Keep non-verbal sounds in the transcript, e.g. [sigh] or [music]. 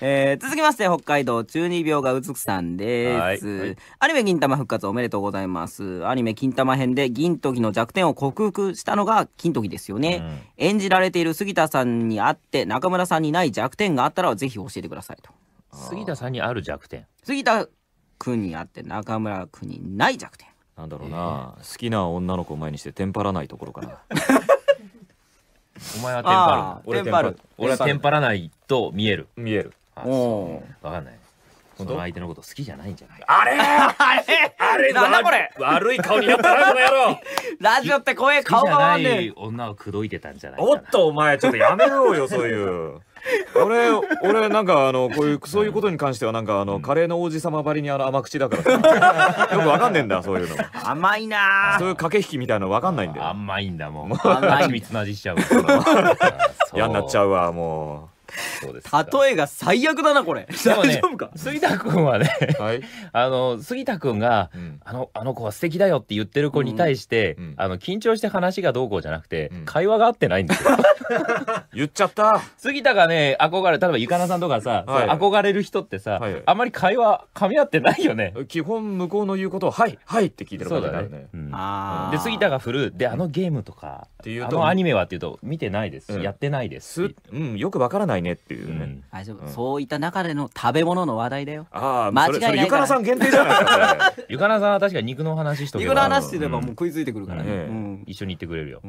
えー、続きまして、北海道中二病がうつくさんです、はいアニメ銀玉復活おめでとうございます。アニメ金玉編で銀時の弱点を克服したのが金時ですよね、うん、演じられている杉田さんにあって中村さんにない弱点があったらぜひ教えてくださいと。杉田さんにある弱点杉田君にあって中村君にない弱点。なんだろうな、えー、好きな女の子を前にしてテンパらないところから。[laughs] お前はテンパる。俺はテンパらないと見える。見える。そうわかんないその相手のこと好きじゃないんじゃないあれあれあれなんだこれ悪い顔になったなこの野郎 [laughs] ラジオってこういう顔がわい。女を口説いてたんじゃないおっとお前ちょっとやめろよ [laughs] そういう俺俺なんかあのこういうそういうことに関してはなんかあの、カレーの王子様ばりにあの甘口だから [laughs] よくわかんねえんだそういうの甘いなそういう駆け引きみたいなのわかんないんだよ甘いんだもう。甘い蜜の味しちゃうやんなっちゃうわもうそうです例えが最悪だなこれ、大丈夫か杉田君はね [laughs] あの杉田君があの「あの子は素敵だよ」って言ってる子に対して、あの緊張して話がどうこうじゃなくて、会話が合ってないんですよ。[laughs] 言っちゃった。杉田がね憧れ例えばゆかなさんとかさ、憧れる人ってさ、あまり会話噛み合ってないよね。基本向こうの言うことをはいはいって聞いてるそこねで杉田が振るであのゲームとかっていうとあのアニメはっていうと見てないですし、うんやってないですすうん、よくわからないねっていうね、うんそういった中での食べ物の話題だよああ間違いないからゆかなさん限定じゃないですか [laughs] ゆかなさんは確かに肉の話しとけば肉の話してればもう食いついてくるからね、うんうん一緒に行ってくれるよ